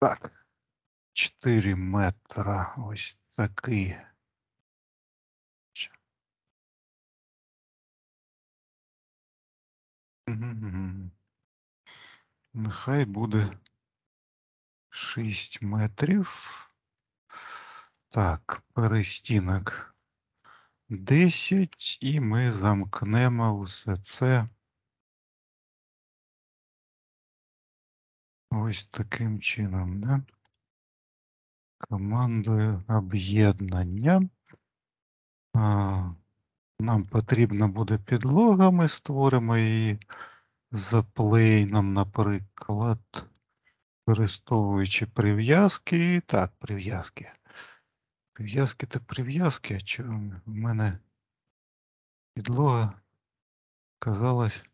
Так, 4 метра. Ось такий. Нехай буде 6 метрів. Так, перестінок 10 і ми замкнемо все це Ось таким чином, да? командою об'єднання. Нам потрібна буде підлога, ми створимо її за плейном, наприклад, використовуючи прив'язки. Так, прив'язки. Прив'язки та прив'язки, а чого в мене підлога казалась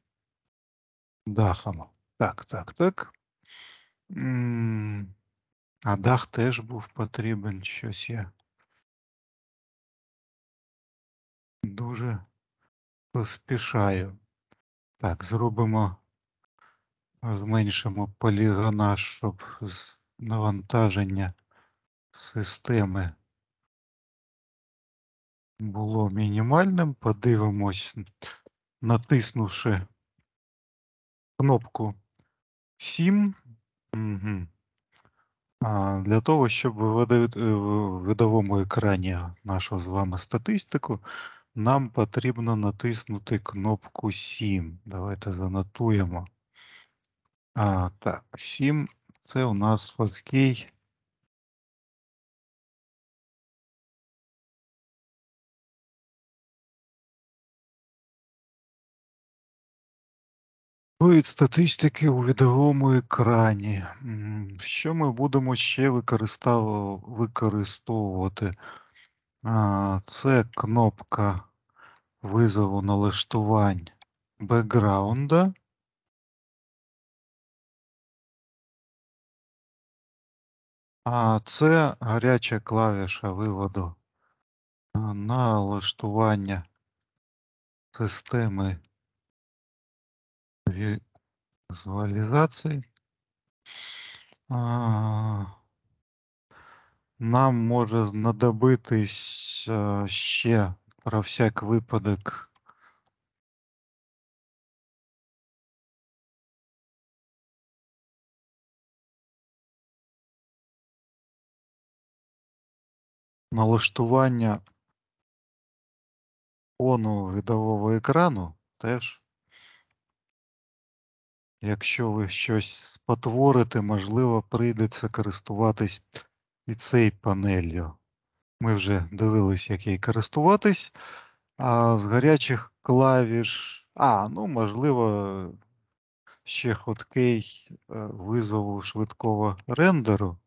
дахом. Так, так, так. А дах теж був потрібен щось я. Дуже поспішаю. Так, зробимо, зменшимо полігонаж, щоб навантаження системи було мінімальним. Подивимось, натиснувши кнопку 7. Для того, щоб е, в видовому екрані нашу з вами статистику, нам потрібно натиснути кнопку 7. Давайте занотуємо. А, Так, 7 це у нас такий від статистики у відеовому екрані. Що ми будемо ще використовувати? Це кнопка визову налаштувань бекграунда. А це гаряча клавіша виводу налаштування системи визуализаций нам може знадобитись е, ще про всяк випадок. Налаштування фону видового екрану теж Якщо ви щось спотворите, можливо, прийдеться користуватись і цей панелью. Ми вже дивились, як їй користуватись. А з гарячих клавіш. А, ну, можливо, ще хоткей е, визову швидкого рендеру.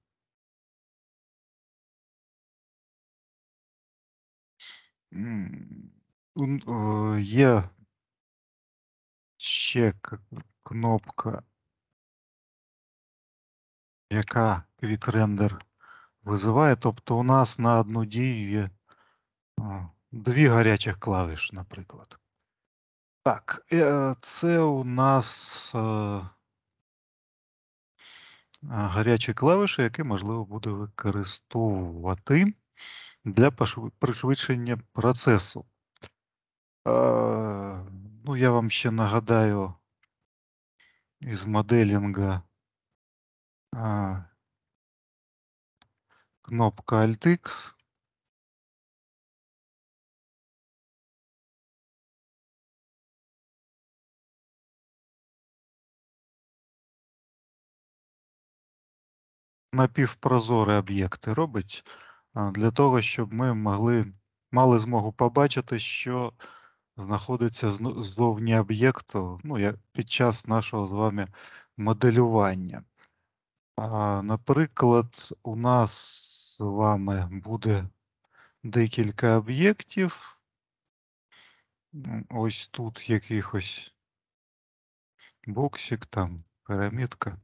Е, є ще кнопка, яка QuickRender визиває. Тобто у нас на одну дію є дві гарячих клавіш, наприклад. Так, е, це у нас е, гарячі клавіші, які можливо буде використовувати для пришвидшення процесу. Е, ну, я вам ще нагадаю из моделинга а, кнопка Alt-X. Напівпрозорий об'єкти робить для того, щоб ми могли мали змогу побачити, що знаходиться ззовні об'єкту ну, як під час нашого з вами моделювання. А, Наприклад, у нас з вами буде декілька об'єктів. Ось тут якийсь боксик, там, пірамідка,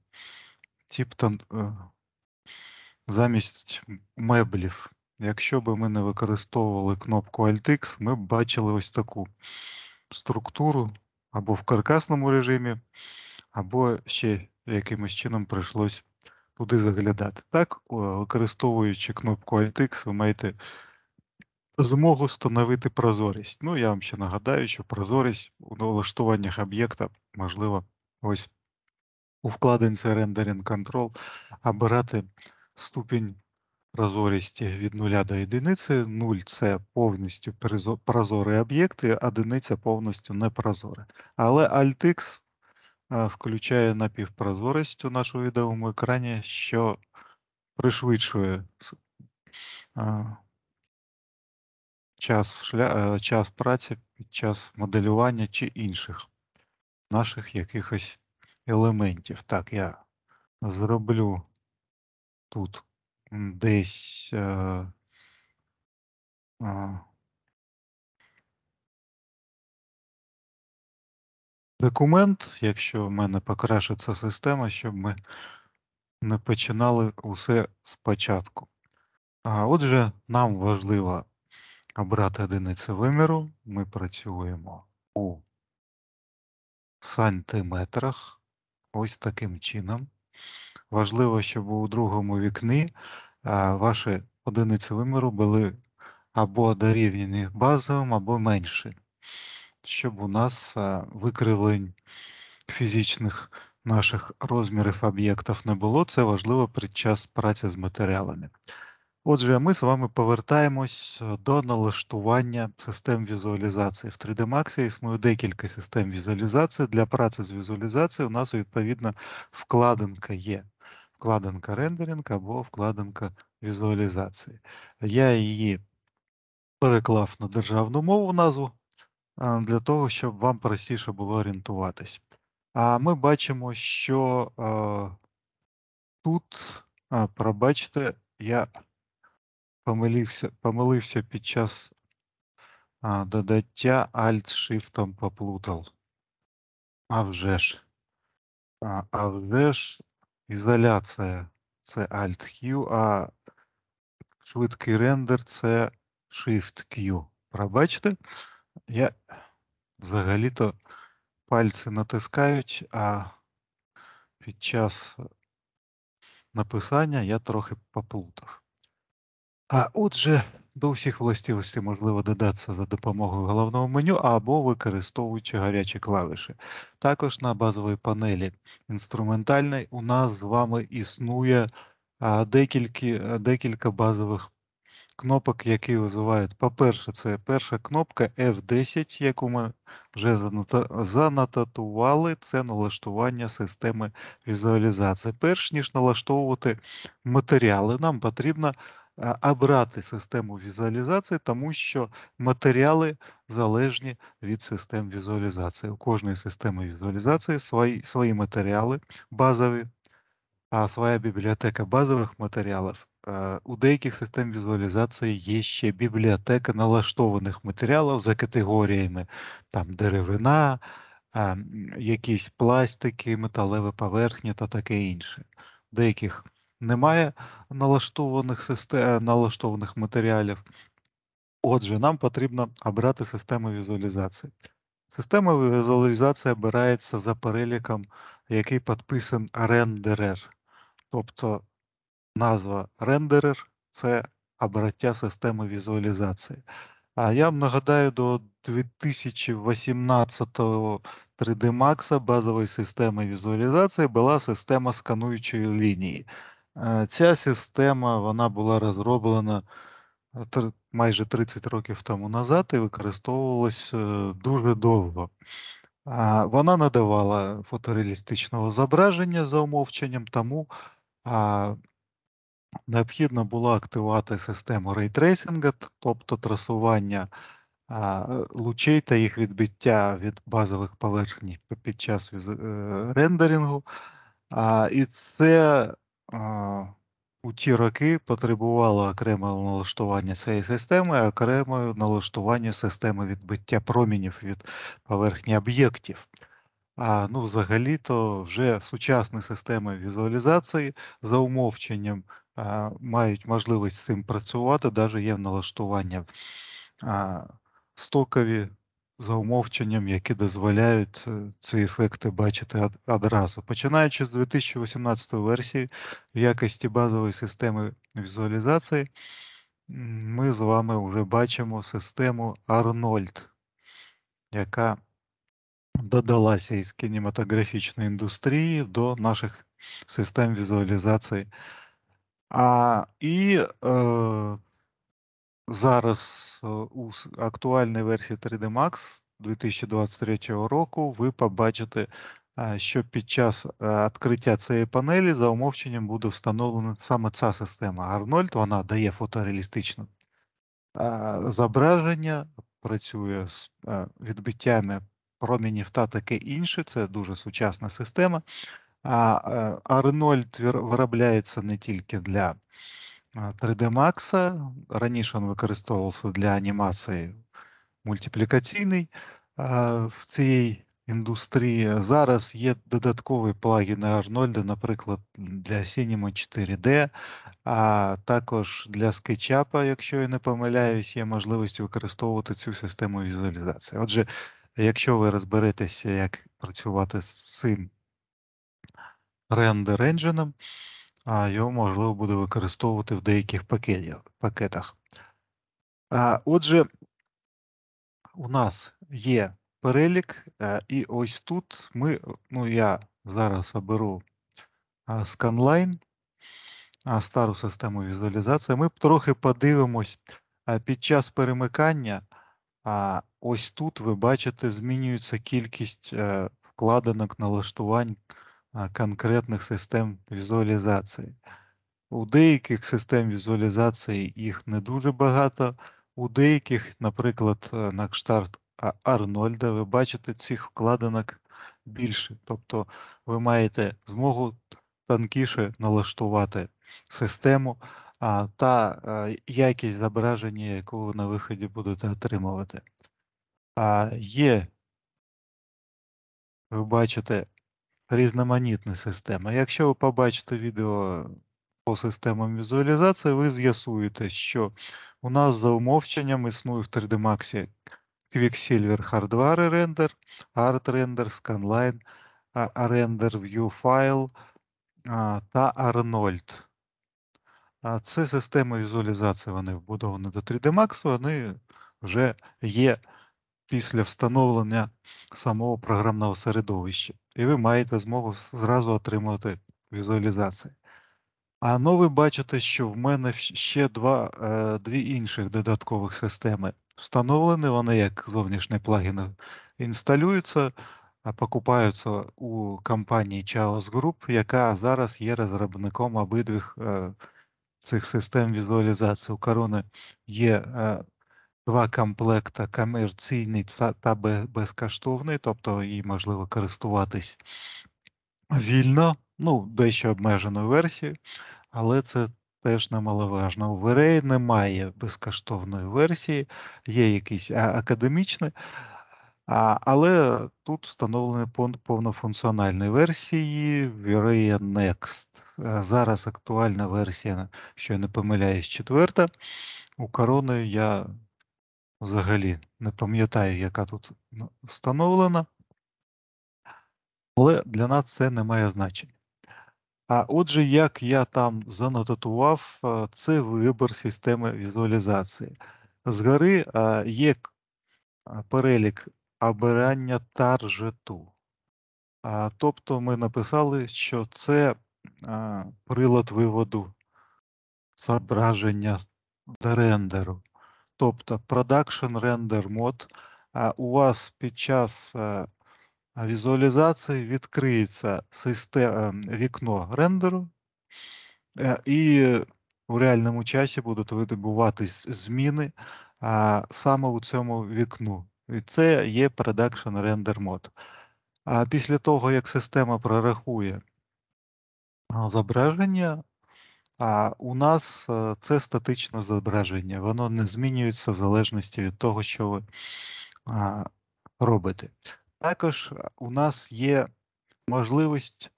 тип е, замість меблів. Якщо б ми не використовували кнопку Alt-X, ми б бачили ось таку структуру або в каркасному режимі, або ще якимось чином прийшлось туди заглядати. Так, використовуючи кнопку Alt-X, ви маєте змогу встановити прозорість. Ну, я вам ще нагадаю, що прозорість у налаштуваннях об'єкта можливо ось у вкладинці Rendering Control обирати ступінь Прозорість від нуля до одиниці. Нуль це повністю прозорі об'єкти, одиниця повністю не непрозорі. Але AltX е, включає напівпрозорість у нашому відомому екрані, що пришвидшує е, час е, час праці під час моделювання чи інших наших якихось елементів. Так, я зроблю тут десь. Е, е, Документ, якщо в мене покращиться система, щоб ми не починали усе спочатку. А отже, нам важливо обрати одиниці виміру. Ми працюємо у сантиметрах ось таким чином. Важливо, щоб у другому вікні е, ваші одиниці виміру були або дорівняні базовим, або менші, щоб у нас е, викривлень фізичних наших розмірів об'єктів не було. Це важливо під час праці з матеріалами. Отже, ми з вами повертаємось е, до налаштування систем візуалізації. В 3D Max існує декілька систем візуалізації. Для праці з візуалізацією у нас відповідна, вкладинка є вкладинка рендеринг або вкладинка візуалізації. Я її переклав на державну мову назву для того, щоб вам простіше було орієнтуватись. А ми бачимо, що е, тут, а, пробачте, я помилився помилився під час а, додаття Alt-Shift поплутав. А вже ж. а вже ж Ізоляція це Alt-Q, а швидкий рендер це Shift-Q. Пробачте, я взагалі-то пальці натискають, а під час написання я трохи поплутав. А отже до всіх властивостей можливо додатися за допомогою головного меню або використовуючи гарячі клавіші. Також на базовій панелі інструментальної у нас з вами існує декілька, е, декілька базових кнопок, які визивають. По-перше, це перша кнопка F10, яку ми вже занотатували. Це налаштування системи візуалізації. Перш ніж налаштовувати матеріали, нам потрібно обрати систему візуалізації, тому що матеріали залежні від систем візуалізації. У кожної системи візуалізації свої, свої матеріали базові, а своя бібліотека базових матеріалів. Е, у деяких систем візуалізації є ще бібліотека налаштованих матеріалів за категоріями там деревина, якісь пластики, металеві поверхні та таке інше. В деяких немає налаштованих систем, е, налаштованих матеріалів. Отже, нам потрібно обрати систему візуалізації. Система візуалізації обирається за переліком, який підписан рендерер. Тобто назва рендерер це обраття системи візуалізації. А я вам нагадаю, до 2018 3D Max базової системи візуалізації була система скануючої лінії. Е, ця система вона була розроблена е, майже 30 років тому назад і використовувалась е, дуже довго. Вона надавала фотореалістичного зображення за умовченням, тому необхідно було активувати систему рейтрейсинга, тобто трасування лучей та їх відбиття від базових поверхні під час рендерингу. І це у ті роки потребувало окремого налаштування цієї системи, а окремого налаштування системи відбиття промінів від поверхні об'єктів. А ну, взагалі-то вже сучасні системи візуалізації за умовченням а, мають можливість з цим працювати, навіть є налаштування а, стокові за умовченням, які дозволяють е, ці ефекти бачити одразу. Починаючи з 2018 версії, в якості базової системи візуалізації, ми з вами вже бачимо систему Arnold, яка додалася із кінематографічної індустрії до наших систем візуалізації. А, І е, Зараз е, у актуальній версії 3D Max 2023 року ви побачите, е, що під час е, відкриття цієї панелі за умовченням буде встановлена саме ця система Арнольд. Вона дає фотореалістичне зображення, працює з відбиттями промінів та таке інше. Це дуже сучасна система. А Арнольд виробляється не тільки для 3D Max. Раніше він використовувався для анімації мультиплікаційний в цій індустрії. Зараз є е додаткові плагіни Арнольда, наприклад, для Cinema 4D, а також для скетчапа, якщо я не помиляюсь, є можливість використовувати цю систему візуалізації. Отже, якщо ви розберетеся, як працювати з цим рендер-енджином, а його можливо буде використовувати в деяких пакетах. Отже, у нас є перелік, е, і ось тут ми, ну я зараз оберу сканлайн, стару систему візуалізації. Ми трохи подивимось е, під час перемикання. А ось тут ви бачите, змінюється кількість е, вкладинок налаштувань конкретних систем візуалізації. У деяких систем візуалізації їх не дуже багато, у деяких, наприклад, е, на кшталт Арнольда, ви бачите цих вкладинок більше. Тобто ви маєте змогу танкіше налаштувати систему а, та е, якість зображення, яку ви на виході будете отримувати. А Є, ви бачите, різноманітна система. Якщо ви побачите відео по системам візуалізації, ви з'ясуєте, що у нас за умовченням існує в 3D Max Quicksilver Hardware Render, Art Render, Scanline, Render View File та Arnold. Це системи візуалізації, вони вбудовані до 3D Max, вони вже є після встановлення самого програмного середовища і ви маєте змогу зразу отримати візуалізації. А ну ви бачите, що в мене ще два, е, дві інших додаткових системи. Встановлені вони як зовнішні плагіни, інсталюються, покупаються у компанії Chaos Group, яка зараз є розробником обидвих е, цих систем візуалізації. У корони є е, Два комплекти: комерційний та безкоштовний, тобто її можливо користуватись вільно, ну, дещо обмеженою версією, але це теж немаловажно. У ВРЕ немає безкоштовної версії, є якісь академічні, але тут встановлені повнофункціональні версії VREA Next. Е, зараз актуальна версія, що я не помиляюсь, четверта. У корони я взагалі не пам'ятаю, яка тут ну, встановлена, але для нас це не має значення. А отже, як я там занотатував, е, це вибір системи візуалізації. Згори е, є е, перелік обирання таржету. Тобто ми написали, що це прилад виводу зображення до рендеру. Тобто Production Render Mode, у вас під час е, візуалізації відкриється систем, е, вікно рендеру, е, і у реальному часі будуть видобуватись зміни саме у цьому вікну. І це є Production Render Mode. А після того, як система прорахує зображення, а у нас е, це статичне зображення, воно не змінюється в залежності від того, що ви робите. Також е, у нас є можливість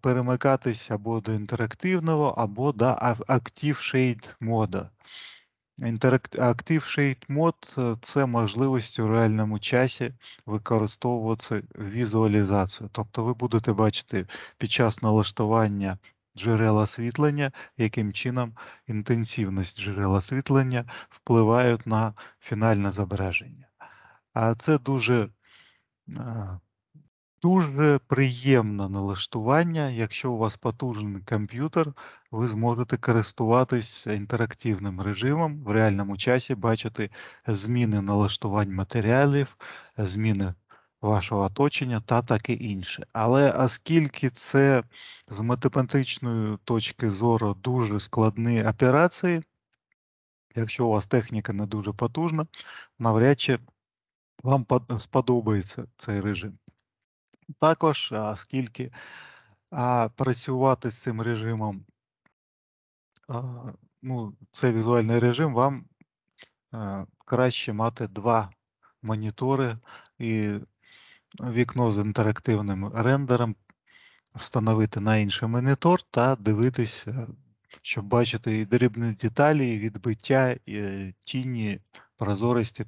перемикатись або до інтерактивного, або до Active Shade мода. Active Shade мод е, це можливість у реальному часі використовувати візуалізацію. Тобто ви будете бачити під час налаштування Джерела освітлення, яким чином інтенсивність джерел освітлення впливають на фінальне зображення. А це дуже дуже приємне налаштування. Якщо у вас потужний комп'ютер, ви зможете користуватись інтерактивним режимом в реальному часі, бачити зміни налаштувань матеріалів, зміни вашого оточення та таке інше. Але оскільки це з математичної точки зору дуже складні операції, якщо у вас техніка не дуже потужна, навряд чи вам сподобається цей режим. Також, оскільки а, працювати з цим режимом, а, ну, це візуальний режим, вам а, краще мати два монітори і вікно з інтерактивним рендером, встановити на інший монітор та дивитися, е, щоб бачити і дрібні деталі, і відбиття, і е, тіні, прозорості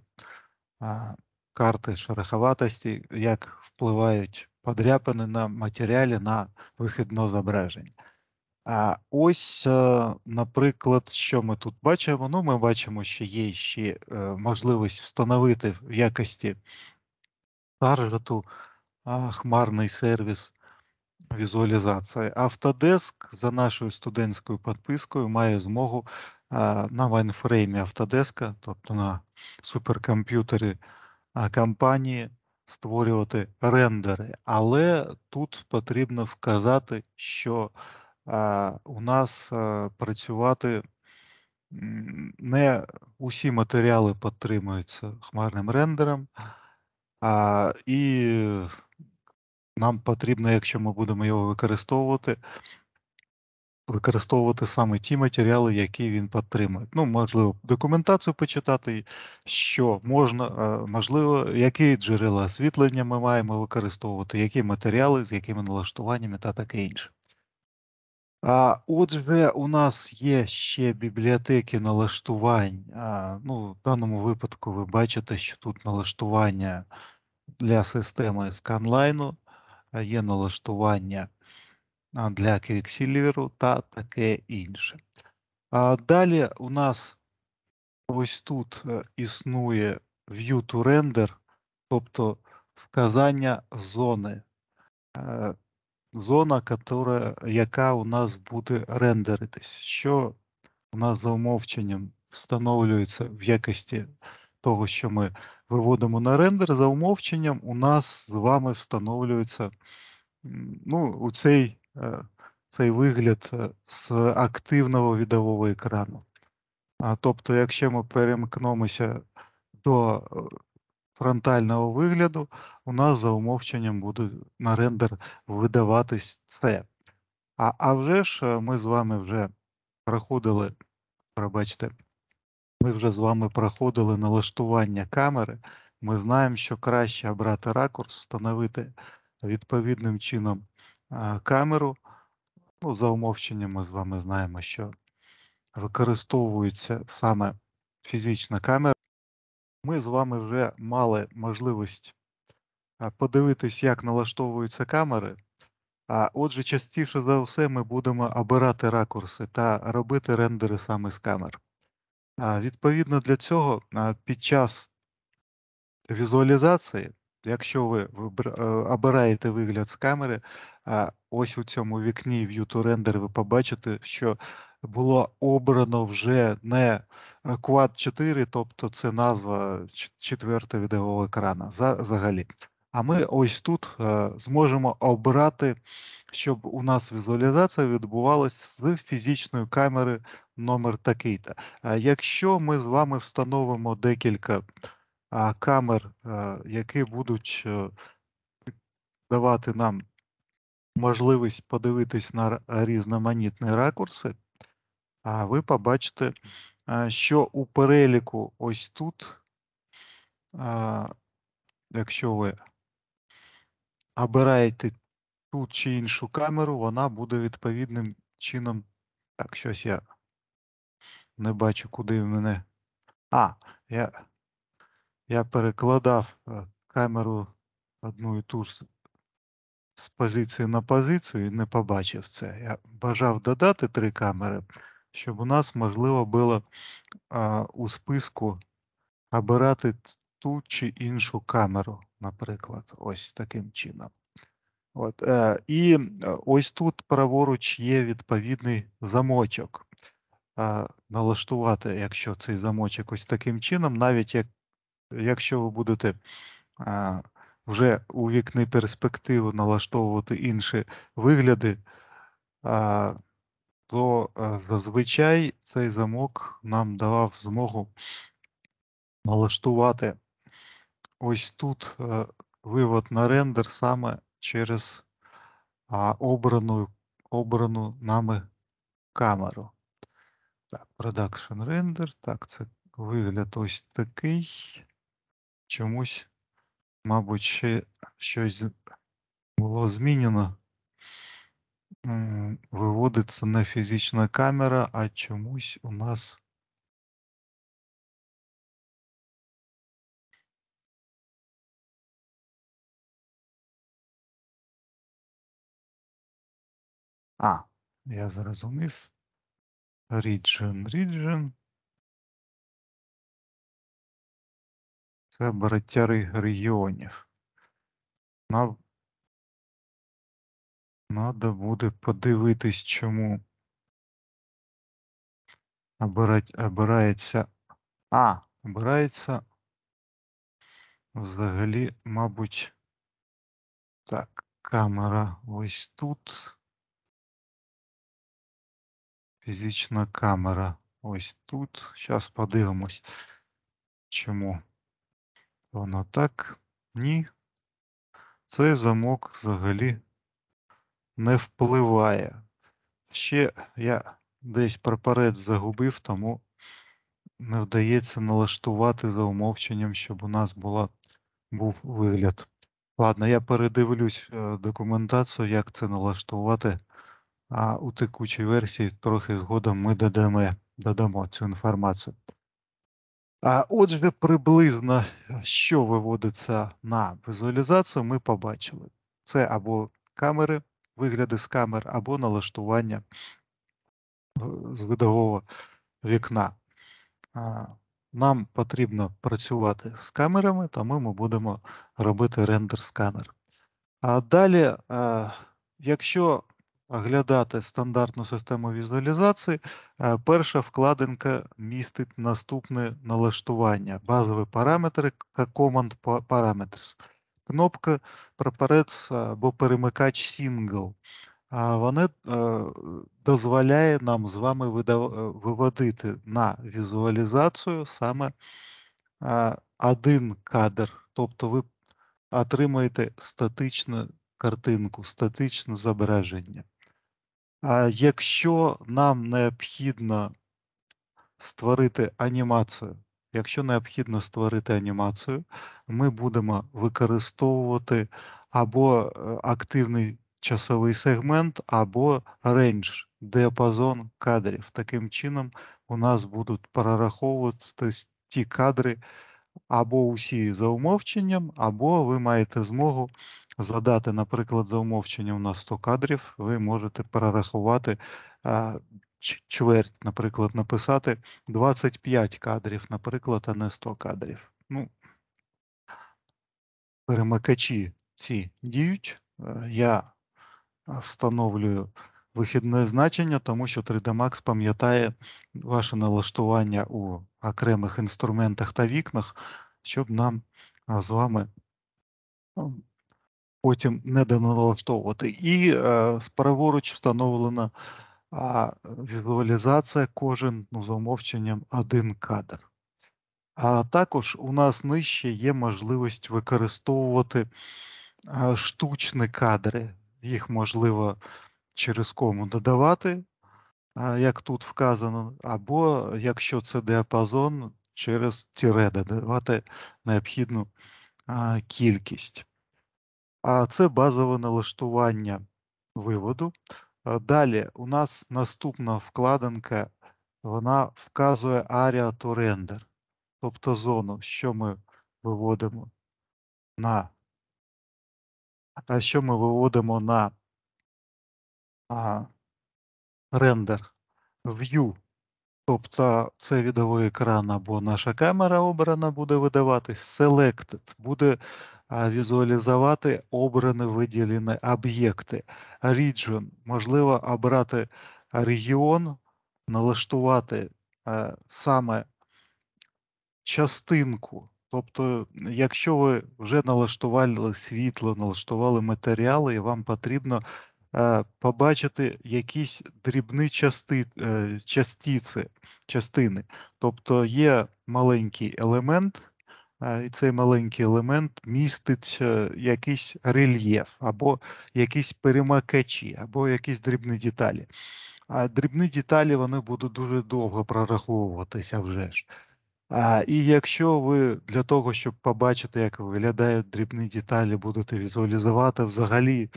карти шероховатості, як впливають подряпини на матеріалі на вихідно зображення. А ось, е, наприклад, що ми тут бачимо? Ну, ми бачимо, що є ще можливість встановити в якості таржету хмарний сервіс візуалізації. Автодеск за нашою студентською підпискою має змогу на майнфреймі Автодеска, тобто на суперкомп'ютері компанії, створювати рендери. Але тут потрібно вказати, що у нас працювати. Не усі матеріали підтримуються хмарним рендером, а, І нам потрібно, якщо ми будемо його використовувати, використовувати саме ті матеріали, які він підтримує. Ну, можливо, документацію почитати, що можна, можливо, які джерела освітлення ми маємо використовувати, які матеріали, з якими налаштуваннями та таке інше. А отже, у нас є ще бібліотеки налаштувань. А, ну, В даному випадку ви бачите, що тут е налаштування для системи сканлайну, є налаштування для квіксілеру та таке інше. А Далі у нас ось тут е, існує view to render, тобто вказання зони. Е, зона, которая, яка у нас буде рендеритись, що у нас за умовченням встановлюється в якості того, що ми виводимо на рендер. За умовченням, у нас з вами встановлюється ну, у цей, е, цей вигляд е, з активного відового екрану. Тобто, якщо ми перемкнемося до е, фронтального вигляду, у нас за умовченням буде на рендер видаватись це. А а вже ж е, ми з вами вже проходили, пробачте, ми вже з вами проходили налаштування камери. Ми знаємо, що краще обрати ракурс, встановити відповідним чином е, камеру. Ну, За умовченням ми з вами знаємо, що використовується саме фізична камера. Ми з вами вже мали можливість подивитись, як налаштовуються камери. А отже, частіше за все, ми будемо обирати ракурси та робити рендери саме з камер. А Відповідно для цього, під час візуалізації, якщо ви е, обираєте вигляд з камери, ось у цьому вікні View to Render ви побачите, що було обрано вже не е, Quad 4, тобто це назва четвертого відеового екрана взагалі. А ми ось тут е, зможемо обрати, щоб у нас візуалізація відбувалась з фізичної камери номер такий-то. Якщо ми з вами встановимо декілька камер, е, які будуть давати нам можливість подивитись на різноманітні ракурси, а ви побачите, е, що у переліку ось тут, е, якщо ви обираєте ту чи іншу камеру, вона буде відповідним чином. Так, щось я не бачу, куди в мене. А, я я перекладав е, камеру одну і ту ж з позиції на позицію і не побачив це. Я бажав додати три камери щоб у нас можливо було а, у списку обирати ту чи іншу камеру, наприклад, ось таким чином. От, е, І е, ось тут праворуч є відповідний замочок. Е, налаштувати, якщо цей замочок ось таким чином, навіть як, якщо ви будете е, вже у вікни перспективу налаштовувати інші вигляди. Е, то е, зазвичай цей замок нам давав змогу налаштувати ось тут е, вивод на рендер саме через обрану обрану нами камеру. Так, Production Render. Так, це вигляд ось такий. Чомусь, мабуть, ще щось було змінено виводиться не фізична камера, а чомусь у нас. А, я зрозумів. Region, region. Це братяри регіонів. На Надо буде подивитись, чому обирається. А, обирається. Взагалі, мабуть. Так, камера ось тут. Фізична камера ось тут. Зараз подивимось. Чому? Воно так? Ні. Цей замок взагалі не впливає. Ще я десь прапорець загубив, тому не вдається налаштувати за умовченням, щоб у нас була, був вигляд. Ладно, я передивлюсь е, документацію, як це налаштувати, а у текучій версії трохи згодом ми додамо, додамо цю інформацію. А отже, приблизно, що виводиться на візуалізацію, ми побачили. Це або камери, вигляди з камер або налаштування е, з видового вікна. Нам потрібно працювати з камерами, тому ми будемо робити рендер сканер. А далі, е, якщо оглядати стандартну систему візуалізації, е, перша вкладинка містить наступне налаштування, базові параметри, Command Parameters кнопка прапорець або перемикач Single. А вони е, дозволяє нам з вами е, виводити на візуалізацію саме е, один кадр. Тобто ви отримаєте статичну картинку, статичне зображення. А якщо нам необхідно створити анімацію, Якщо необхідно створити анімацію, ми будемо використовувати або е, активний часовий сегмент, або рейндж, діапазон кадрів. Таким чином, у нас будуть прораховуватись ті кадри або усі за умовченням, або ви маєте змогу задати, наприклад, за умовченням на 100 кадрів, ви можете перерахувати. Е, чверть, наприклад, написати 25 кадрів, наприклад, а не 100 кадрів. Ну, Перемикачі ці діють. Е, я е, встановлюю вихідне значення, тому що 3D Max пам'ятає ваше налаштування у окремих інструментах та вікнах, щоб нам е, з вами потім не доналаштовувати. І праворуч встановлена а візуалізація кожен ну, за умовченням один кадр. А також у нас нижче є можливість використовувати штучні кадри. Їх можливо через кому додавати, як тут вказано, або якщо це діапазон, через тіре додавати необхідну кількість. А це базове налаштування виводу. Далі у нас наступна вкладинка, вона вказує area to render, тобто зону, що ми виводимо на що ми виводимо на а, рендер view, тобто це екран або наша камера обрана буде видаватись, selected буде візуалізувати обране виділені об'єкти. Region можливо обрати регіон, налаштувати е, саме частинку. Тобто, якщо ви вже налаштували світло, налаштували матеріали, і вам потрібно е, побачити якісь дрібні части, е, частиці, частини. Тобто є маленький елемент, і цей маленький елемент містить е, якийсь рельєф, або якісь перемакачі, або якісь дрібні деталі. А дрібні деталі вони будуть дуже довго прораховуватися вже ж. А, І якщо ви для того, щоб побачити, як виглядають дрібні деталі, будете візуалізувати взагалі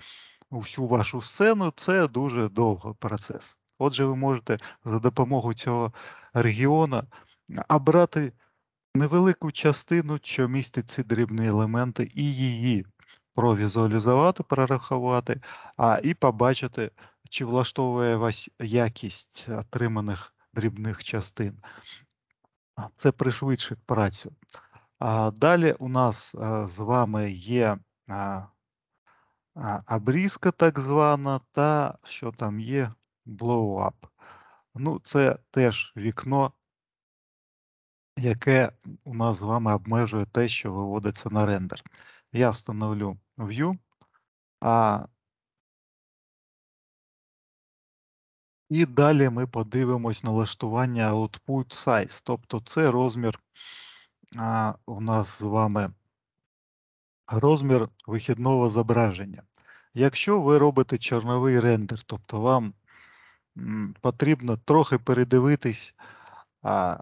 всю вашу сцену, це дуже довгий процес. Отже, ви можете за допомогою цього регіону обрати невелику частину, що містить ці дрібні елементи, і її провізуалізувати, перерахувати, а і побачити, чи влаштовує вас якість отриманих дрібних частин. Це пришвидшить працю. А Далі у нас з вами є обрізка, так звана, та що там є, blow-up. Ну, Це теж вікно яке у нас з вами обмежує те, що виводиться на рендер. Я встановлю View, а і далі ми подивимось налаштування output size, тобто це розмір а, у нас з вами розмір вихідного зображення. Якщо ви робите чорновий рендер, тобто вам потрібно трохи передивитись а,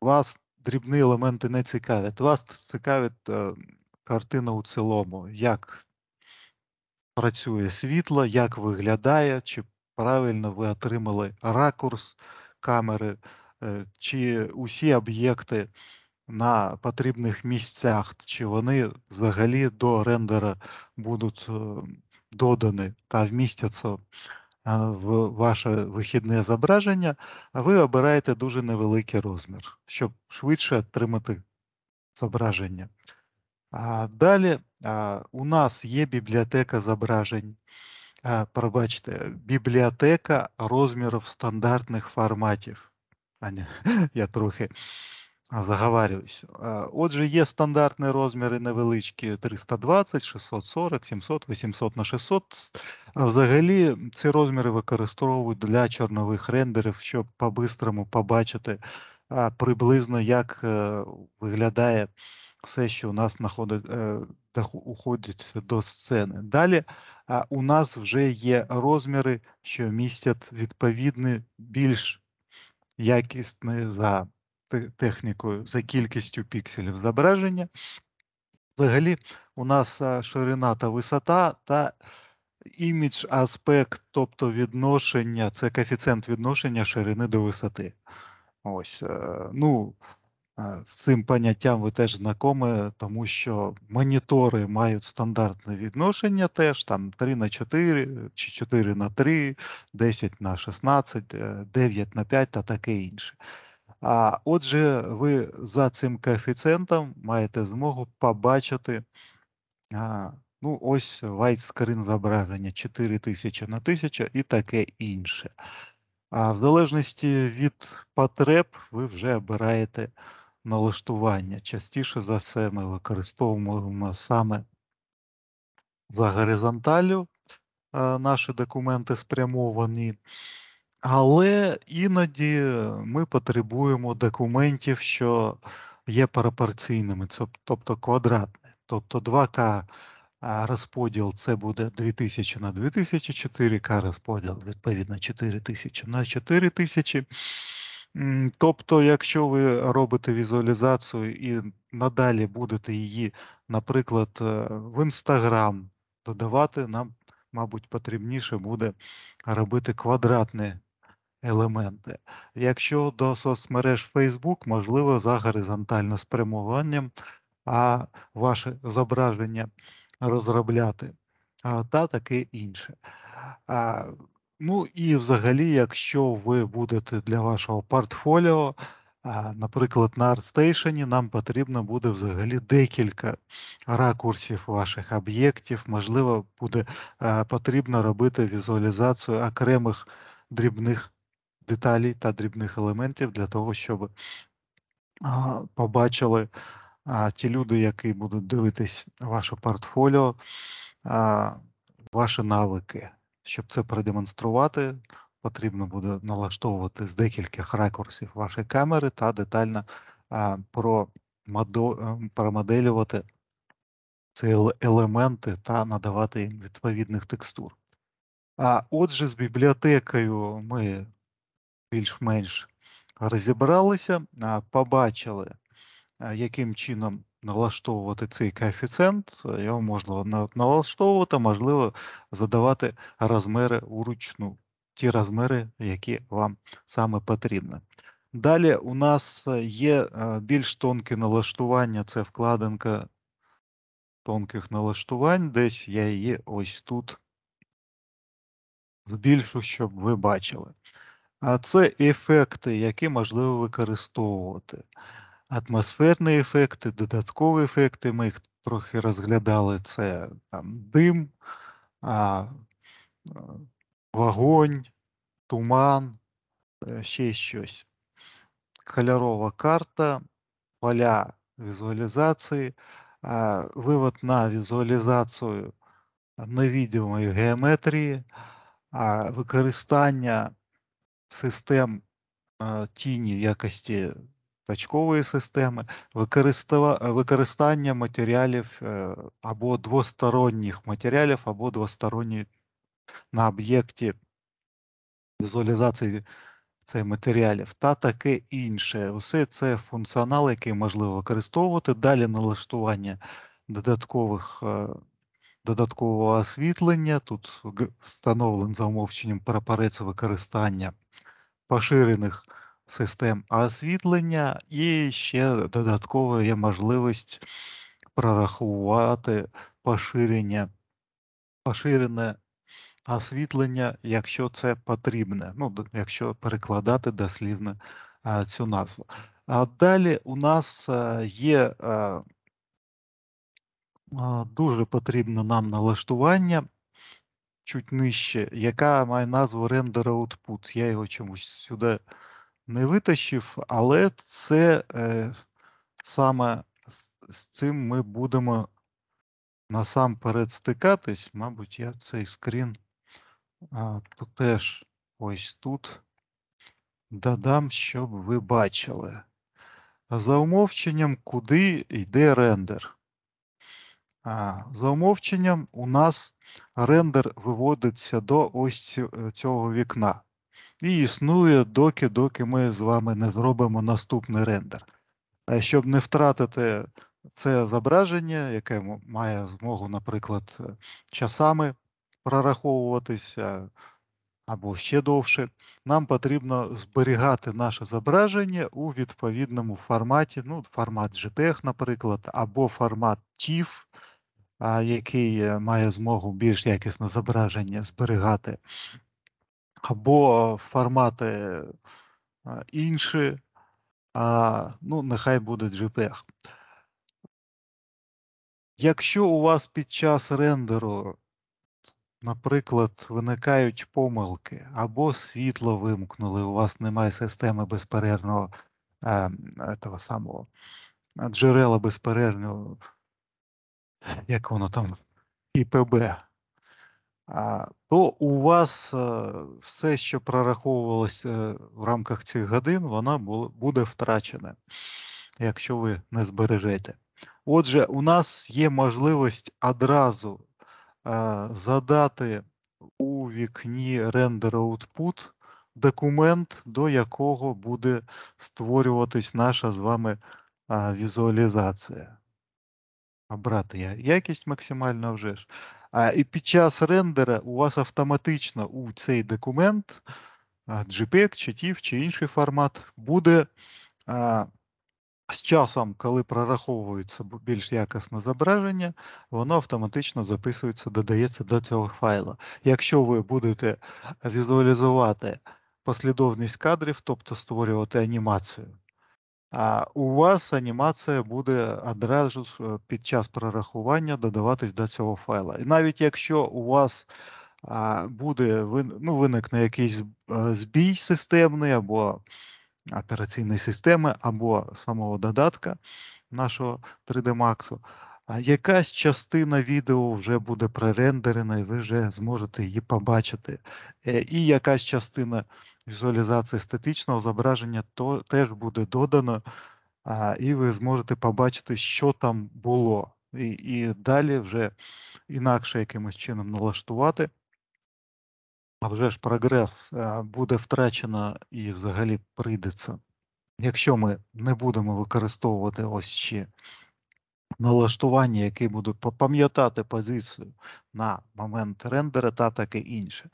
вас дрібні елементи не цікавлять. Вас цікавить е, картина у цілому, як працює світло, як виглядає, чи правильно ви отримали ракурс камери, е, чи усі об'єкти на потрібних місцях, чи вони взагалі до рендера будуть е, додані та вмістяться в ваше вихідне зображення, ви обираєте дуже невеликий розмір, щоб швидше отримати зображення. Далі у нас є бібліотека зображень. пробачте, бібліотека розмірів стандартних форматів. Аня, я трохи Заговарюсь. Отже, є стандартні розміри невеличкі 320, 640, 700, 800 на 600. Взагалі, ці розміри використовують для чорнових рендерів, щоб по-бистрому побачити приблизно, як е, виглядає все, що у нас е, уходить до сцени. Далі у нас вже є розміри, що містять відповідні більш якісні за технікою за кількістю пікселів зображення. Взагалі, у нас е, ширина та висота та імідж аспект, тобто відношення, це коефіцієнт відношення ширини до висоти. Ось, е, ну, е, з цим поняттям ви теж знайомі, тому що монітори мають стандартне відношення теж там 3 на 4 чи 4 на 3, 10 на 16, 9 на 5 та таке інше. А отже, ви за цим коефіцієнтом маєте змогу побачити. Ну, ось вайтскрин зображення 4000 на 1000 і таке інше. А в залежності від потреб, ви вже обираєте налаштування. Частіше за все, ми використовуємо саме за горизонталю. Е, наші документи спрямовані. Але іноді ми потребуємо документів, що є пропорційними, тобто квадратні. Тобто 2К розподіл це буде 2000 на 2000, 4К розподіл, відповідно, 4000 на 4000. Тобто, якщо ви робите візуалізацію і надалі будете її, наприклад, е, в Інстаграм додавати, нам, мабуть, потрібніше буде робити квадратні елементи. Якщо до соцмереж Facebook, можливо, за горизонтальним спрямуванням, а ваше зображення розробляти та таке інше. Ну і взагалі, якщо ви будете для вашого портфоліо, наприклад, на ArtStation нам потрібно буде взагалі декілька ракурсів ваших об'єктів, можливо, буде потрібно робити візуалізацію окремих дрібних Деталі та дрібних елементів для того, щоб побачили ті люди, які будуть дивитись ваше портфоліо, ваші навики. Щоб це продемонструвати, потрібно буде налаштовувати з декількох рекурсів ваші камери та детально ем, промоделювати ці елементи та надавати їм відповідних текстур. А отже, з бібліотекою ми більш-менш розібралися, побачили, яким чином налаштовувати цей коефіцієнт. Його можна налаштовувати, можливо, задавати розмери вручну, ті розмери, які вам саме потрібні. Далі у нас є більш тонке налаштування, це вкладинка тонких налаштувань, десь я її ось тут збільшу, щоб ви бачили. А це ефекти, які можливо використовувати. Атмосферні ефекти, додаткові ефекти. Ми їх трохи розглядали. Це там дим, а, е, вогонь, туман, е, ще щось. Кольорова карта, поля візуалізації, а, вивод на візуалізацію невідомої геометрії, а, використання систем тіні в якості тачкової системи, використання матеріалів е, або двосторонніх матеріалів, або двосторонні на об'єкті візуалізації цих матеріалів та таке інше. Усе це функціонал, який можливо використовувати. Далі налаштування додаткових е, додаткового освітлення. Тут встановлено за умовченням прапорець використання поширених систем освітлення, і ще додатково є можливість прорахувати поширення, поширене освітлення, якщо це потрібне, ну, якщо перекладати дослівно е, цю назву. А далі у нас е, є е, дуже потрібно нам налаштування чуть нижче, яка має назву Render Output. Я його чомусь сюди не витащив, але це е, саме з, з цим ми будемо насамперед стикатись. Мабуть, я цей скрін а, то теж ось тут додам, щоб ви бачили. За умовченням, куди йде рендер. За умовченням, у нас рендер виводиться до ось е, цього вікна. І існує доки, доки ми з вами не зробимо наступний рендер. Е, щоб не втратити це зображення, яке має змогу, наприклад, е, часами прораховуватися, або ще довше, нам потрібно зберігати наше зображення у відповідному форматі, ну, формат JPEG, наприклад, або формат TIFF, який е, має змогу більш якісне зображення зберігати, або формати інші, ну, нехай буде JPEG. Якщо у вас під час рендеру наприклад, виникають помилки, або світло вимкнули, у вас немає системи безперервного е, е того самого е, джерела безперервного, як воно там, ІПБ. То у вас е, все, що прораховувалося в рамках цих годин, воно буде втрачене, якщо ви не збережете. Отже, у нас є можливість одразу задати у вікні Render Output документ, до якого буде створюватись наша з вами візуалізація. Обрати я якість максимальна вже ж. А, І під час рендера у вас автоматично у цей документ JPEG, чи TIFF, чи інший формат буде а, з часом, коли прораховується більш якісне зображення, воно автоматично записується, додається до цього файла. Якщо ви будете візуалізувати послідовність кадрів, тобто створювати анімацію, а у вас анімація буде одразу ж е, під час прорахування додаватись до цього файла. І навіть якщо у вас буде ну, виникне якийсь е, збій системний або операційної системи або самого додатка нашого 3D Max. А якась частина відео вже буде пререндерена, і ви вже зможете її побачити. Е, і якась частина візуалізації статичного зображення то, теж буде додана, і ви зможете побачити, що там було. І, І далі вже інакше якимось чином налаштувати. А вже ж прогрес е, буде втрачено і взагалі прийдеться. Якщо ми не будемо використовувати ось ще налаштування, які будуть пам'ятати позицію на момент рендера та таке інше.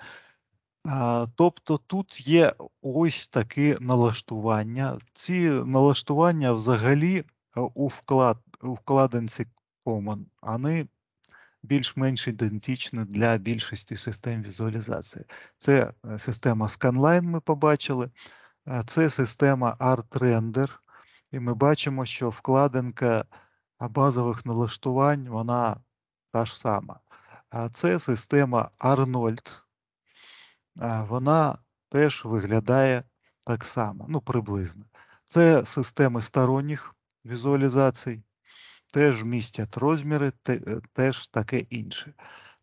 Тобто тут є ось такі налаштування. Ці налаштування взагалі е, у вклад, у вкладинці Common, вони більш-менш ідентична для більшості систем візуалізації. Це е, система ScanLine, ми побачили, е, це система ArtRender, і ми бачимо, що вкладинка е, базових налаштувань вона та ж сама. А це система Arnold, вона теж виглядає так само, ну приблизно. Це системи сторонніх візуалізацій теж містять розміри, е, теж таке інше.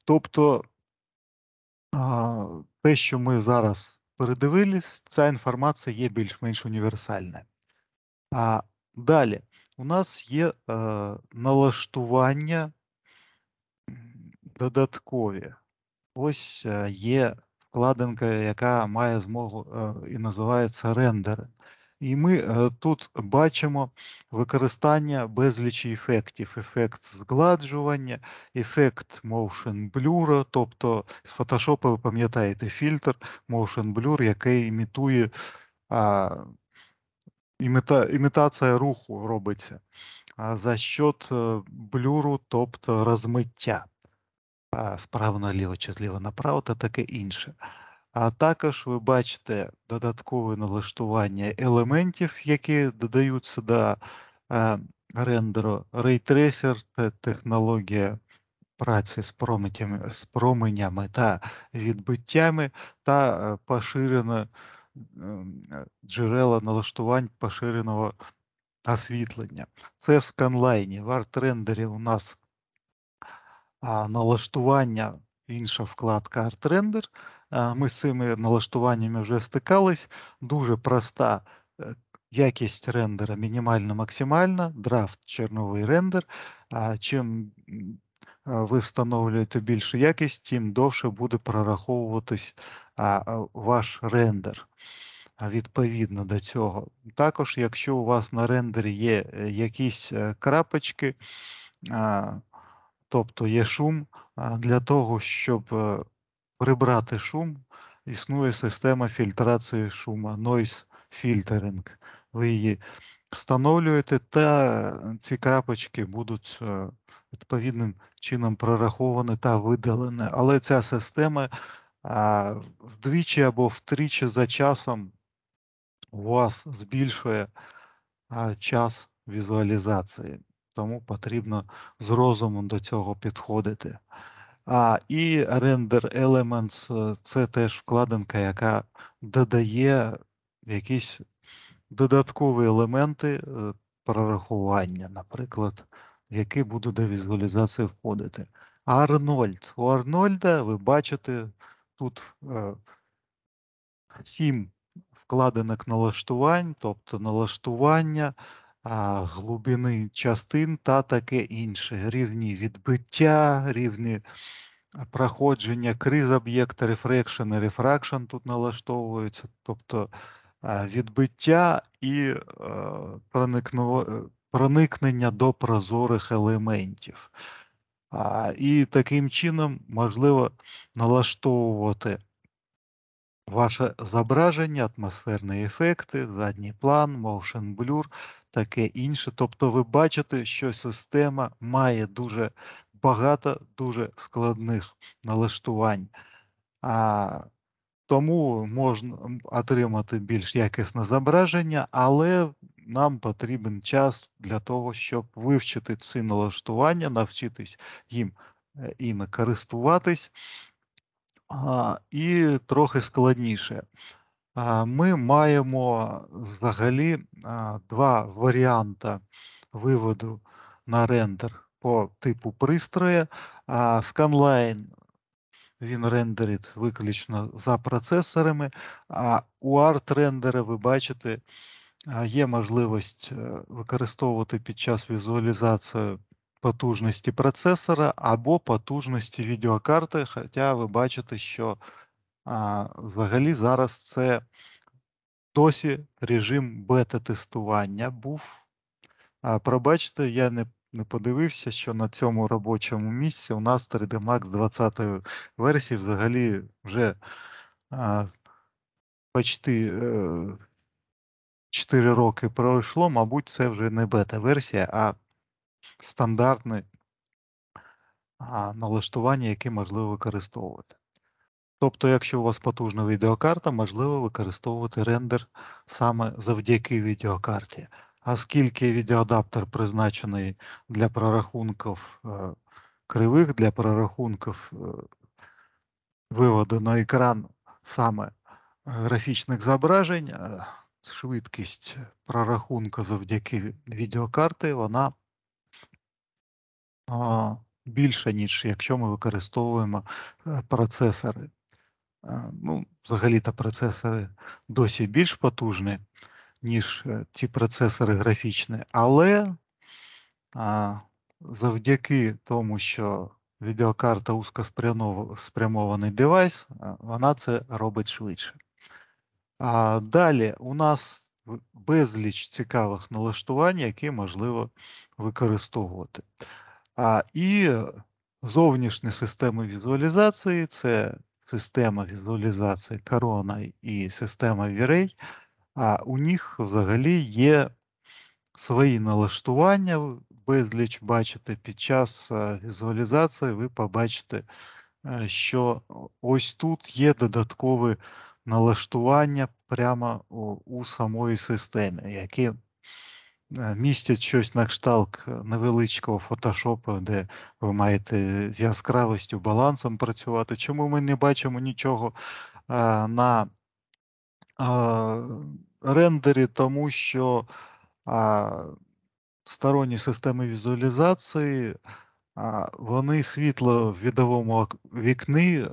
Тобто те, що ми зараз передивились, ця інформація є більш-менш універсальна. А далі у нас є е, налаштування додаткові. Ось е, є вкладинка, яка має змогу і називається рендеринг. І ми е, тут бачимо використання безлічі ефектів: ефект згладжування, ефект motion blur, тобто з фотошопа ви пам'ятаєте фільтр motion blur, який імітує а, іміта, імітація руху робиться за счет е, блюру, тобто розмиття. Справа наліво чи зліво направо та таке інше. А також ви бачите додаткове налаштування елементів, які додаються до е, рендеру. Рейтрейсер це технологія праці з променями, з променями та відбиттями, та е, поширене ем, джерела налаштувань поширеного освітлення. Це в сканлайні. В арт-рендері у нас налаштування, інша вкладка арт-рендер. Ми з цими налаштуваннями вже стикались. Дуже проста э, якість рендера мінімальна, максимальна, драфт черновий рендер. Чим ви встановлюєте більшу якість, тим довше буде прораховуватись ваш рендер. Відповідно до цього. Також, якщо у вас на рендері є е, э, якісь э, крапочки, тобто є шум, для того, щоб прибрати шум, існує система фільтрації шума, noise filtering. Ви її встановлюєте, та е, ці крапочки будуть е, відповідним чином прораховані та видалені. Але ця система вдвічі або втричі за часом у вас збільшує час візуалізації. Тому потрібно з розумом до цього підходити. А і Render Elements е, це теж вкладинка, яка додає якісь додаткові елементи е, прорахування, наприклад, які будуть до візуалізації входити. Арнольд. У Арнольда ви бачите тут е, сім вкладинок налаштувань, тобто налаштування глибини частин та таке інше. Рівні відбиття, рівні проходження криз об'єкта, рефрекшн і рефракшн тут налаштовуються, тобто відбиття і е, е, проникнення до прозорих елементів. І таким чином можливо налаштовувати. Ваше зображення, атмосферні ефекти, задній план, motion blur таке інше. Тобто, ви бачите, що система має дуже багато дуже складних налаштувань. А, Тому можна отримати більш якісне зображення, але нам потрібен час для того, щоб вивчити ці налаштування, навчитись їм е, іми користуватись а, і трохи складніше ми маємо взагалі два варіанти виводу на рендер по типу пристрою. Scanline він рендерить виключно за процесорами, а у арт-рендера ви бачите, є можливість е, використовувати під час візуалізації потужності процесора або потужності відеокарти, хоча ви бачите, що а взагалі зараз це досі режим бета-тестування був. А, Пробачте, я не не подивився, що на цьому робочому місці у нас 3D Max 20 версії взагалі вже а, почти а, е, 4 роки пройшло. Мабуть, це вже не бета-версія, а стандартне а, налаштування, яке можливо використовувати. Тобто, якщо у вас потужна відеокарта, можливо використовувати рендер саме завдяки відеокарті. Оскільки відеоадаптер призначений для прорахунків е, кривих, для прорахунків е, виводу на екран саме е, графічних зображень, швидкість прорахунку завдяки відеокарти, вона більша, ніж якщо ми використовуємо процесори ну, взагалі-то процесори досі більш потужні, ніж ті е, процесори графічні, але завдяки тому, що відеокарта узкоспрямований девайс, е, вона це робить швидше. А Далі у нас безліч цікавих налаштувань, які можливо використовувати. А, І е, зовнішні системи візуалізації це система візуалізації корона і система вірей, а у них взагалі є свої налаштування, безліч бачите, під час е, візуалізації ви побачите, е, що ось тут є додаткові налаштування прямо у, у самої системі, які Е, містять щось на кшталт е, невеличкого фотошопа, де ви маєте з яскравістю, балансом працювати. Чому ми не бачимо нічого е, на рендері, тому що сторонні системи візуалізації. Вони світло в відовому вікні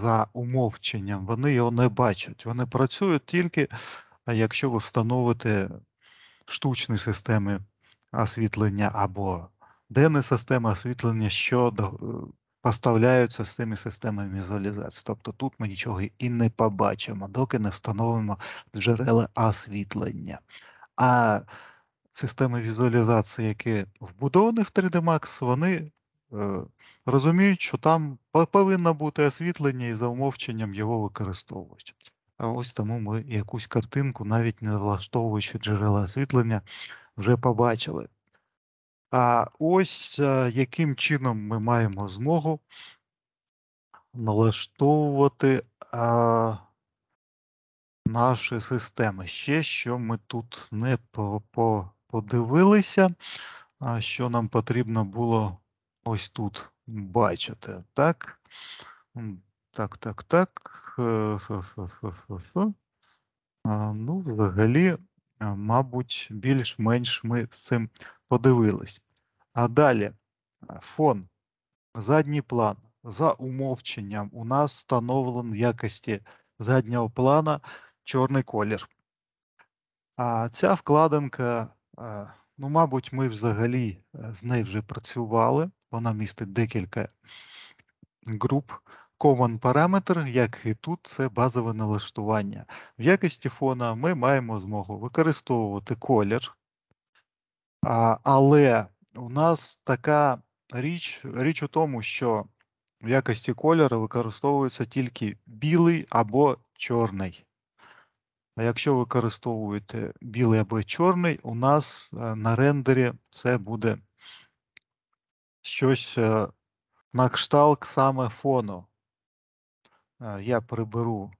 за умовченням, вони його не бачать. Вони працюють тільки, якщо ви встановите штучні системи освітлення або денні системи освітлення, що е, поставляються з цими системами візуалізації. Тобто тут ми нічого і не побачимо, доки не встановимо джерела освітлення. А системи візуалізації, які вбудовані в 3D Max, вони. Е, розуміють, що там повинно бути освітлення і за умовченням його використовують. Ось тому ми якусь картинку, навіть не влаштовуючи джерела освітлення, вже побачили. А ось е, яким чином ми маємо змогу налаштовувати а, наші системи. Ще що ми тут не по -по подивилися, а що нам потрібно було ось тут бачити. Так? Так, так, так. Е, ну, взагалі, мабуть, більш-менш ми з цим подивились. А далі фон, задній план. За умовченням у нас встановлен в якості заднього плана чорний колір. А ця вкладинка, е, ну, мабуть, ми взагалі е, з нею вже працювали. Вона містить декілька груп. Common параметр, як і тут, це базове налаштування. В якості фона ми маємо змогу використовувати колір, але у нас така річ річ у тому, що в якості кольору використовується тільки білий або чорний. А якщо використовуєте білий або чорний, у нас е, на рендері це буде щось е, на кшталт саме фону я приберу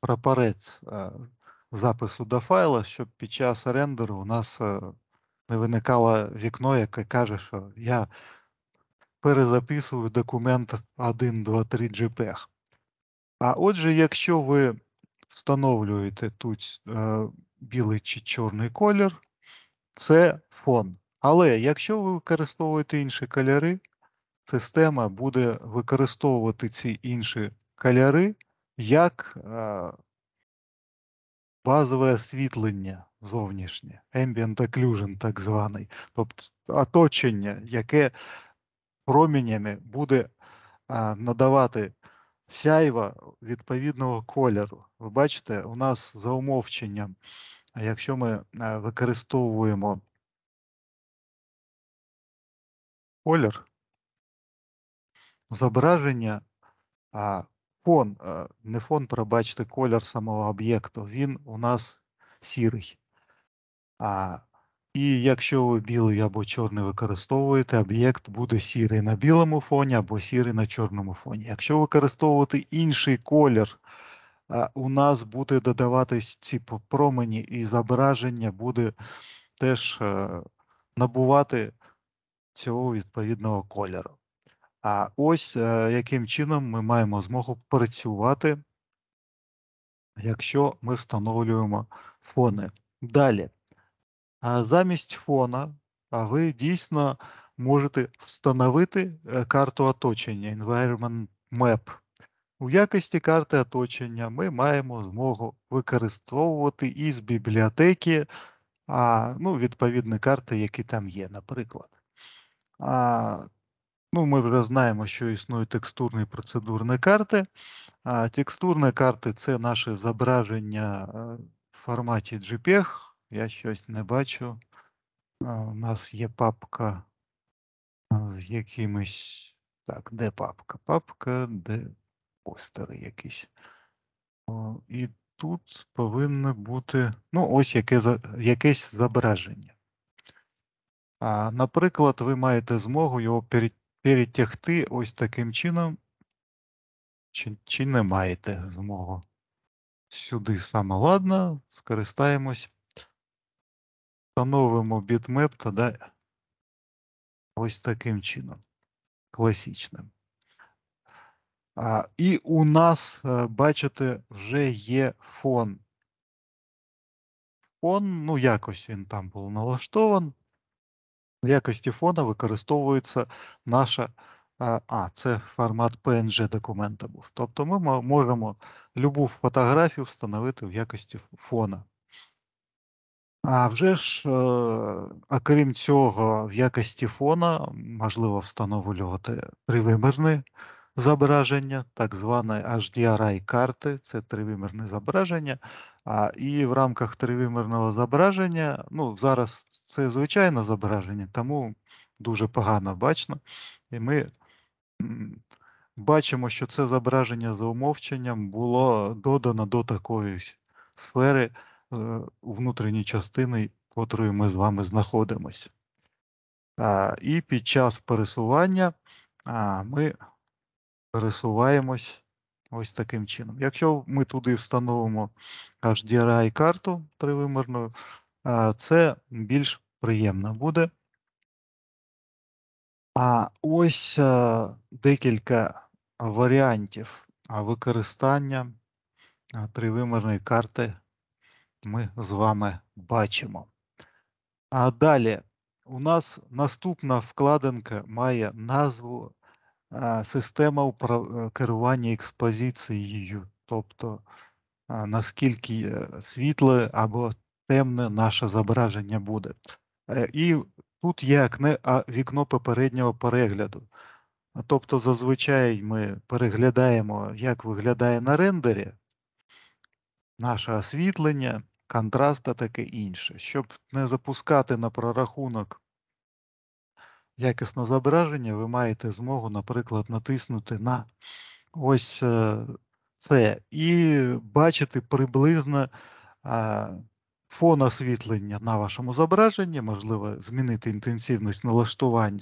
прапорець запису до файла, щоб під час рендеру у нас е, не виникало вікно, яке каже, що я перезаписую документ 1, 2, 3. JPEG. А отже, якщо ви встановлюєте тут е, білий чи чорний колір, це фон. Але якщо ви використовуєте інші кольори, система буде використовувати ці інші кольори як е, базове освітлення зовнішнє, ambient occlusion так званий, тобто оточення, яке променями буде е, надавати сяйва відповідного кольору. Ви бачите, у нас за умовченням, якщо ми е, використовуємо колір, зображення, а фон, е, не фон, пробачте, колір самого об'єкту, він у нас сірий. А, І якщо ви білий або чорний використовуєте, об'єкт буде сірий на білому фоні або сірий на чорному фоні. Якщо використовувати інший колір, е, у нас буде додаватись ці промені, і зображення буде теж е, набувати цього відповідного кольору. А ось е, яким чином ми маємо змогу працювати, якщо ми встановлюємо фони. Далі. Замість фона ви дійсно можете встановити е, карту оточення Environment Map. У якості карти оточення ми маємо змогу використовувати із бібліотеки а, ну, відповідні карти, які там є, наприклад. Ну, Ми вже знаємо, що існують текстурні і процедурні карти. А Текстурні карти це наше зображення э, в форматі JPEG. Я щось не бачу. У нас є папка з якимись. Так, де папка? Папка, де постери якісь. І тут повинно бути ну, ось яке, якесь зображення. А, Наприклад, ви маєте змогу його перетягти ось таким чином, чи, чи не маєте змогу. Сюди саме ладно, скористаємось. Встановимо бітмеп тоді ось таким чином. Класичним. А, І у нас, е, бачите, вже є фон. Фон, ну, якось він там був налаштований. В якості фона використовується наша е, А, це формат PNG документа був. Тобто ми можемо любу фотографію встановити в якості фона. А вже ж, е, окрім цього, в якості фона можливо встановлювати тривимірне зображення, так зване HDRI-карти, це тривимірне зображення, а, І в рамках тривимірного зображення, ну зараз це звичайне зображення, тому дуже погано бачно. І ми бачимо, що це зображення за умовченням було додано до такої сфери е, внутрішньої частини, в котрої ми з вами знаходимося. І під час пересування ми пересуваємось Ось таким чином. Якщо ми туди встановимо HDRI карту тривимірну, це більш приємно буде. А ось декілька варіантів використання тривимірної карти ми з вами бачимо. А далі у нас наступна вкладинка має назву система э, керування експозицією, тобто наскільки е, світле або темне наше зображення буде. Е, і тут є вікно попереднього перегляду. Тобто, зазвичай ми переглядаємо, як виглядає на рендері наше освітлення, контраст та таке інше. Щоб не запускати на прорахунок якісне зображення, ви маєте змогу, наприклад, натиснути на ось е, це і бачити приблизно фон освітлення на вашому зображенні, можливо, змінити інтенсивність налаштувань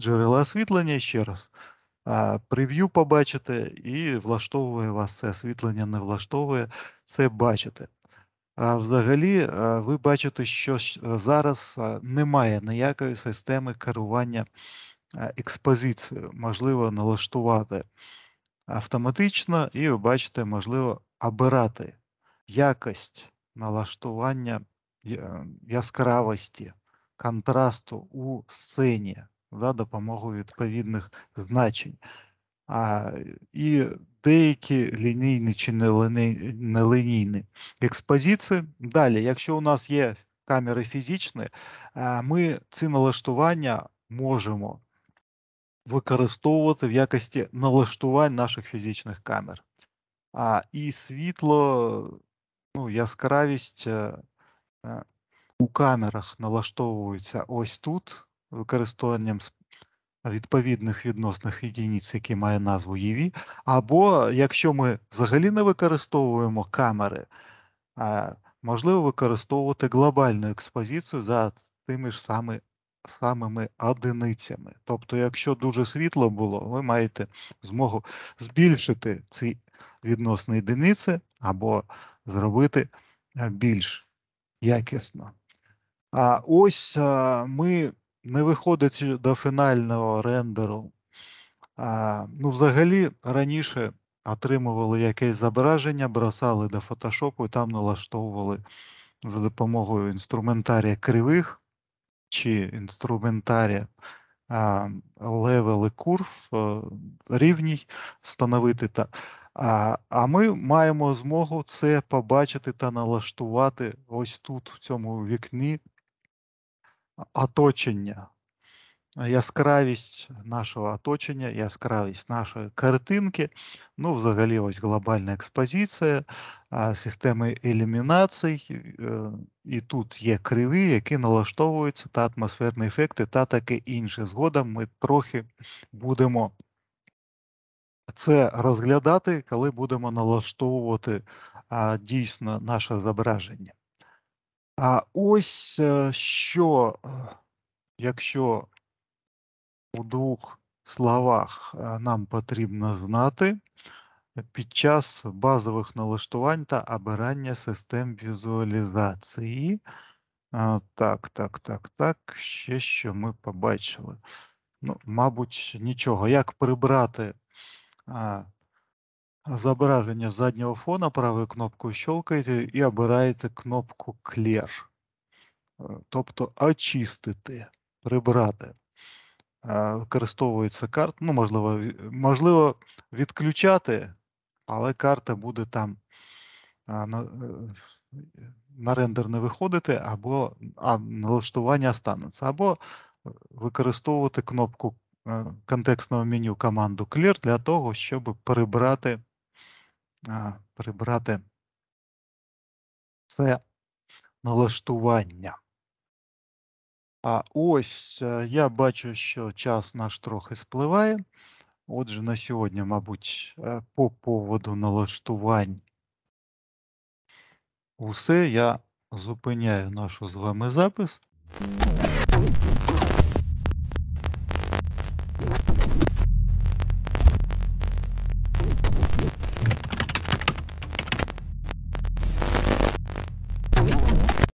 джерела освітлення ще раз. Прев'ю побачите і влаштовує вас це освітлення, не влаштовує це бачите взагалі, ви бачите, що е, зараз немає ніякої системи керування експозицією. Можливо, налаштувати автоматично, і ви бачите, можливо, обирати якість налаштування е, яскравості, контрасту у сцені за допомогою відповідних значень а, і деякі лінійні чи нелінійні експозиції. Далі, якщо у нас є камери фізичні, е, ми ці налаштування можемо використовувати в якості налаштувань наших фізичних камер. А, І світло, ну, яскравість е, е, у камерах налаштовується ось тут, використанням відповідних відносних єдиниць, які має назву ЄВІ, або якщо ми взагалі не використовуємо камери, можливо використовувати глобальну експозицію за тими ж самими. Самими одиницями. Тобто, якщо дуже світло було, ви маєте змогу збільшити ці відносні одиниці або зробити е, більш якісно. А ось е, ми не виходить е, до фінального рендеру. А, Ну, взагалі раніше отримували якесь зображення, бросали до фотошопу і там налаштовували за допомогою інструментарія кривих чи інструментарія а, левели курв е, рівній встановити. Та, а, а ми маємо змогу це побачити та налаштувати ось тут, в цьому вікні оточення, яскравість нашого оточення, яскравість нашої картинки, ну, взагалі, ось глобальна експозиція, системи ілюмінацій, е, і тут є криві, які налаштовуються та атмосферні ефекти та таке інше. Згодом ми трохи будемо. Це розглядати, коли будемо налаштовувати а, дійсно наше зображення. А ось э, що, э, якщо у двох словах э, нам потрібно знати під час базових налаштувань та обирання систем візуалізації. Так, так, так, так, ще що ми побачили. Ну, Мабуть, нічого. Як прибрати Зображення заднього фона правою кнопкою щелкаєте і обираєте кнопку Clear. Тобто очистити, прибрати. Э, використовується карта, ну, можливо, можливо, відключати, але карта буде там на, е, на рендер не виходити, або а налаштування останеться, або е, використовувати кнопку е, контекстного меню команду Clear для того, щоб прибрати прибрати це налаштування. А ось е, я бачу, що час наш трохи спливає. Отже, на сьогодні, мабуть, е, по поводу налаштувань. Усе я зупиняю нашу з вами запис.